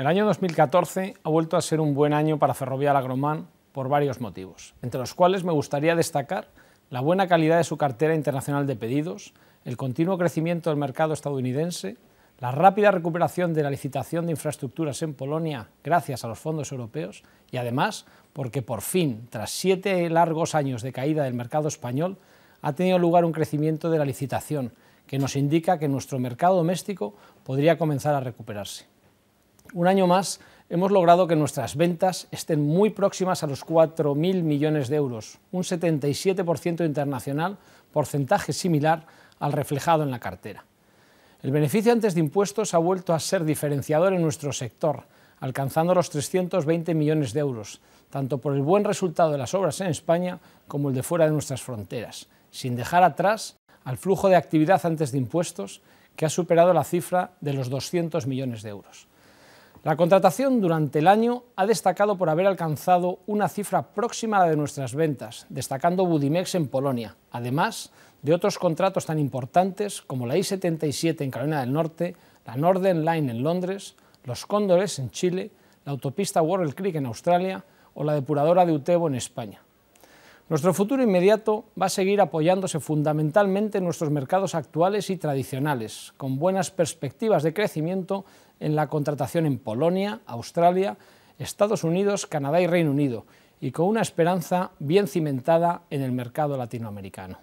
El año 2014 ha vuelto a ser un buen año para Ferrovial Agromán por varios motivos, entre los cuales me gustaría destacar la buena calidad de su cartera internacional de pedidos, el continuo crecimiento del mercado estadounidense, la rápida recuperación de la licitación de infraestructuras en Polonia gracias a los fondos europeos y además porque por fin, tras siete largos años de caída del mercado español, ha tenido lugar un crecimiento de la licitación que nos indica que nuestro mercado doméstico podría comenzar a recuperarse. Un año más hemos logrado que nuestras ventas estén muy próximas a los 4.000 millones de euros, un 77% internacional, porcentaje similar al reflejado en la cartera. El beneficio antes de impuestos ha vuelto a ser diferenciador en nuestro sector, alcanzando los 320 millones de euros, tanto por el buen resultado de las obras en España como el de fuera de nuestras fronteras, sin dejar atrás al flujo de actividad antes de impuestos, que ha superado la cifra de los 200 millones de euros. La contratación durante el año ha destacado por haber alcanzado una cifra próxima a la de nuestras ventas, destacando Budimex en Polonia, además de otros contratos tan importantes como la I-77 en Carolina del Norte, la Northern Line en Londres, los Cóndores en Chile, la autopista World Creek en Australia o la depuradora de Utebo en España. Nuestro futuro inmediato va a seguir apoyándose fundamentalmente en nuestros mercados actuales y tradicionales, con buenas perspectivas de crecimiento en la contratación en Polonia, Australia, Estados Unidos, Canadá y Reino Unido, y con una esperanza bien cimentada en el mercado latinoamericano.